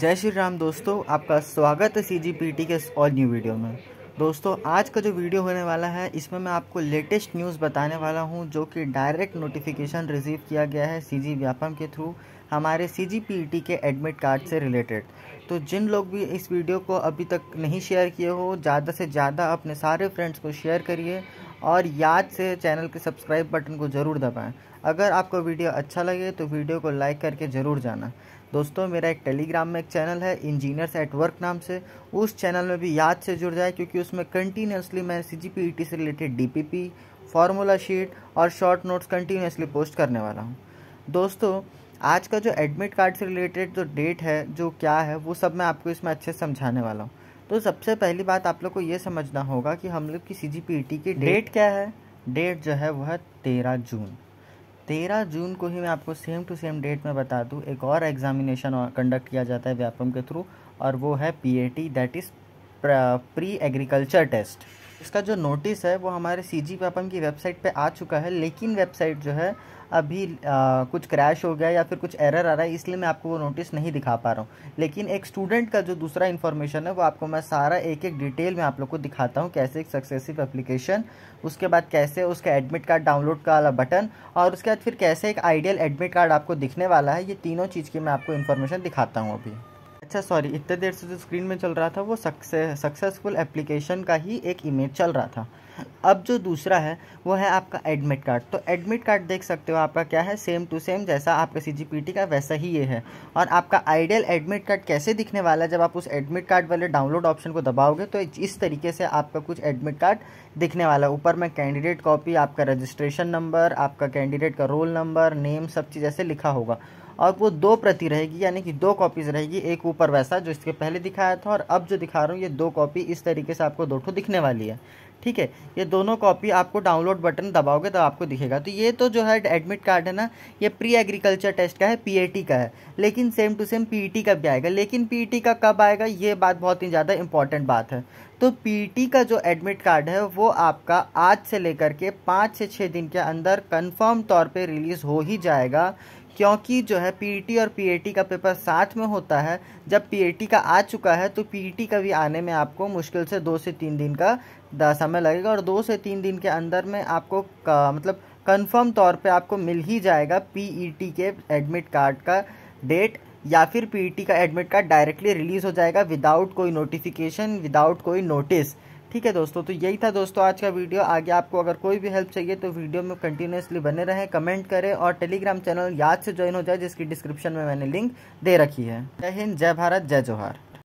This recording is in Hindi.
जय श्री राम दोस्तों आपका स्वागत है सी जी पी टी के इस और न्यू वीडियो में दोस्तों आज का जो वीडियो होने वाला है इसमें मैं आपको लेटेस्ट न्यूज़ बताने वाला हूं जो कि डायरेक्ट नोटिफिकेशन रिसीव किया गया है सी जी व्यापम के थ्रू हमारे सी जी पी टी के एडमिट कार्ड से रिलेटेड तो जिन लोग भी इस वीडियो को अभी तक नहीं शेयर किए हो ज़्यादा से ज़्यादा अपने सारे फ्रेंड्स को शेयर करिए और याद से चैनल के सब्सक्राइब बटन को ज़रूर दबाएं अगर आपको वीडियो अच्छा लगे तो वीडियो को लाइक करके ज़रूर जाना दोस्तों मेरा एक टेलीग्राम में एक चैनल है इंजीनियर्स एट वर्क नाम से उस चैनल में भी याद से जुड़ जाए क्योंकि उसमें कंटिन्यूसली मैं सी जी e से रिलेटेड डी फार्मूला शीट और शॉर्ट नोट्स कंटिन्यूसली पोस्ट करने वाला हूँ दोस्तों आज का जो एडमिट कार्ड से रिलेटेड जो डेट है जो क्या है वो सब मैं आपको इसमें अच्छे से समझाने वाला हूँ तो सबसे पहली बात आप लोग को ये समझना होगा कि हम लोग की सी जी पी टी की डेट क्या है डेट जो है वह है तेरह जून तेरह जून को ही मैं आपको सेम टू सेम डेट में बता दूँ एक और एग्जामिनेशन कंडक्ट किया जाता है व्यापम के थ्रू और वो है P A T that is pre agriculture test इसका जो नोटिस है वो हमारे सी जी पापन की वेबसाइट पे आ चुका है लेकिन वेबसाइट जो है अभी आ, कुछ क्रैश हो गया या फिर कुछ एरर आ रहा है इसलिए मैं आपको वो नोटिस नहीं दिखा पा रहा हूँ लेकिन एक स्टूडेंट का जो दूसरा इन्फॉर्मेशन है वो आपको मैं सारा एक एक डिटेल में आप लोग को दिखाता हूँ कैसे एक सक्सेसिव एप्लीकेशन उसके बाद कैसे उसका एडमिट कार्ड डाउनलोड का वाला बटन और उसके बाद फिर कैसे एक आइडियल एडमिट कार्ड आपको दिखने वाला है ये तीनों चीज़ की मैं आपको इन्फॉर्मेशन दिखाता हूँ अभी अच्छा सॉरी इतने देर से जो स्क्रीन में चल रहा था वो सक्सेस सक्सेसफुल एप्लीकेशन का ही एक इमेज चल रहा था अब जो दूसरा है वो है आपका एडमिट कार्ड तो एडमिट कार्ड देख सकते हो आपका क्या है सेम टू सेम जैसा आपका सी का वैसा ही ये है और आपका आइडियल एडमिट कार्ड कैसे दिखने वाला है जब आप उस एडमिट कार्ड वाले डाउनलोड ऑप्शन को दबाओगे तो इस तरीके से आपका कुछ एडमिट कार्ड दिखने वाला है ऊपर में कैंडिडेट कॉपी आपका रजिस्ट्रेशन नंबर आपका कैंडिडेट का रोल नंबर नेम सब चीज़ ऐसे लिखा होगा और वो दो प्रति रहेगी यानी कि दो कॉपीज़ रहेगी एक ऊपर वैसा जो इसके पहले दिखाया था और अब जो दिखा रहा हूँ ये दो कॉपी इस तरीके से आपको दो दिखने वाली है ठीक है ये दोनों कॉपी आपको डाउनलोड बटन दबाओगे तो आपको दिखेगा तो ये तो जो है एडमिट कार्ड है ना ये प्री एग्रीकल्चर टेस्ट का है पीएटी का है लेकिन सेम टू सेम पीईटी का भी आएगा लेकिन पीईटी e का कब आएगा ये बात बहुत ही ज़्यादा इंपॉर्टेंट बात है तो पीईटी e का जो एडमिट कार्ड है वो आपका आज से लेकर के पाँच से छः दिन के अंदर कन्फर्म तौर पर रिलीज़ हो ही जाएगा क्योंकि जो है पीईटी e और पीएटी का पेपर साथ में होता है जब पीएटी का आ चुका है तो पीईटी e का भी आने में आपको मुश्किल से दो से तीन दिन का समय लगेगा और दो से तीन दिन के अंदर में आपको का, मतलब कंफर्म तौर पे आपको मिल ही जाएगा पीईटी e के एडमिट कार्ड का डेट या फिर पीईटी का एडमिट कार्ड डायरेक्टली रिलीज़ हो जाएगा विदाउट कोई नोटिफिकेशन विदाउट कोई नोटिस ठीक है दोस्तों तो यही था दोस्तों आज का वीडियो आगे आपको अगर कोई भी हेल्प चाहिए तो वीडियो में कंटिन्यूसली बने रहें कमेंट करें और टेलीग्राम चैनल याद से ज्वाइन हो जाए जिसकी डिस्क्रिप्शन में मैंने लिंक दे रखी है जय हिंद जय भारत जय जोहार